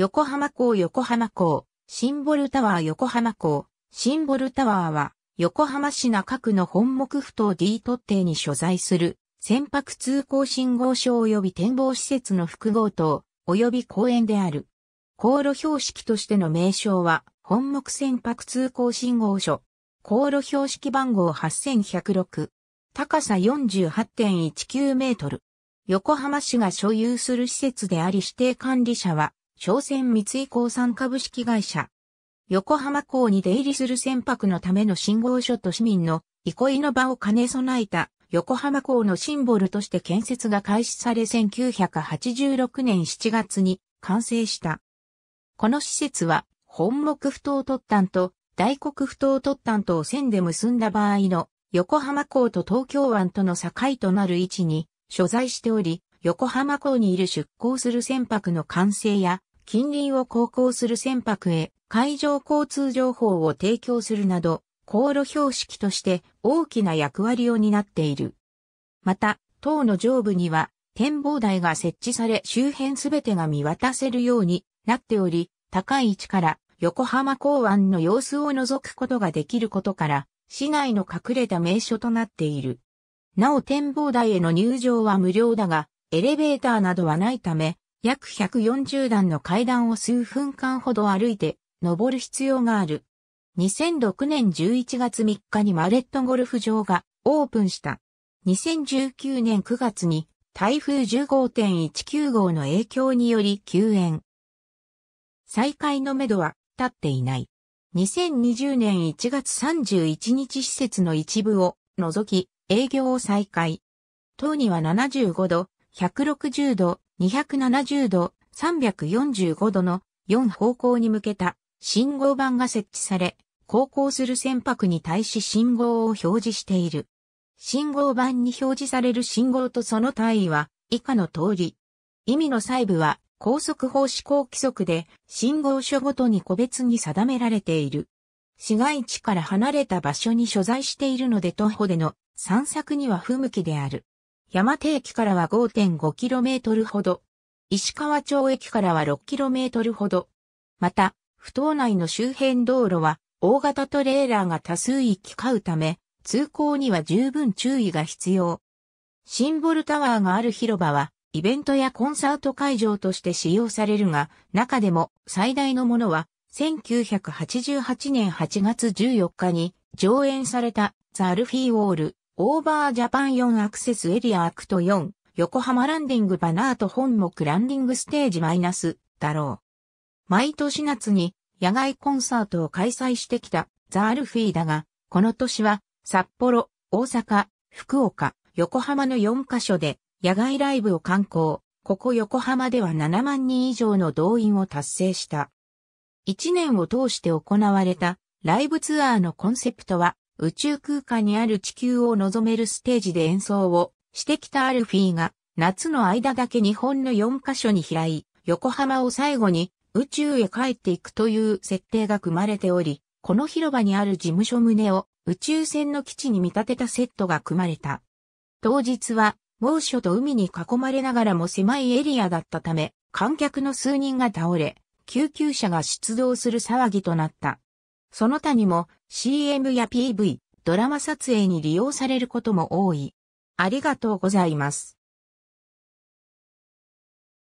横浜港横浜港、シンボルタワー横浜港、シンボルタワーは、横浜市中区の本木ふ頭 D 特定に所在する、船舶通行信号所及び展望施設の複合棟、及び公園である。航路標識としての名称は、本木船舶通行信号所。航路標識番号8106。高さ48.19メートル。横浜市が所有する施設であり指定管理者は、商船三井鉱産株式会社。横浜港に出入りする船舶のための信号所と市民の憩いの場を兼ね備えた横浜港のシンボルとして建設が開始され1986年7月に完成した。この施設は本木不当突端と大黒不当突端とを線で結んだ場合の横浜港と東京湾との境となる位置に所在しており、横浜港にいる出港する船舶の完成や近隣を航行する船舶へ海上交通情報を提供するなど、航路標識として大きな役割を担っている。また、塔の上部には展望台が設置され周辺すべてが見渡せるようになっており、高い位置から横浜港湾の様子を覗くことができることから、市内の隠れた名所となっている。なお展望台への入場は無料だが、エレベーターなどはないため、約140段の階段を数分間ほど歩いて登る必要がある。2006年11月3日にマレットゴルフ場がオープンした。2019年9月に台風15.19号の影響により休園。再開のめどは立っていない。2020年1月31日施設の一部を除き営業を再開。当には75度、160度、270度、345度の4方向に向けた信号板が設置され、航行する船舶に対し信号を表示している。信号板に表示される信号とその単位は以下の通り。意味の細部は高速法施行規則で信号所ごとに個別に定められている。市街地から離れた場所に所在しているので徒歩での散策には不向きである。山手駅からは 5.5km ほど。石川町駅からは 6km ほど。また、不島内の周辺道路は大型トレーラーが多数行き交うため、通行には十分注意が必要。シンボルタワーがある広場は、イベントやコンサート会場として使用されるが、中でも最大のものは、1988年8月14日に上演されたザ・ルフィー・ウォール、オーバージャパン4アクセスエリアアクト4、横浜ランディングバナート本目ランディングステージマイナス、だろう。毎年夏に野外コンサートを開催してきたザアルフィーだが、この年は札幌、大阪、福岡、横浜の4カ所で野外ライブを観光、ここ横浜では7万人以上の動員を達成した。1年を通して行われたライブツアーのコンセプトは宇宙空間にある地球を望めるステージで演奏をしてきたアルフィーが、夏の間だけ日本の4カ所に開い、横浜を最後に宇宙へ帰っていくという設定が組まれており、この広場にある事務所胸を宇宙船の基地に見立てたセットが組まれた。当日は猛暑と海に囲まれながらも狭いエリアだったため、観客の数人が倒れ、救急車が出動する騒ぎとなった。その他にも CM や PV、ドラマ撮影に利用されることも多い。ありがとうございます。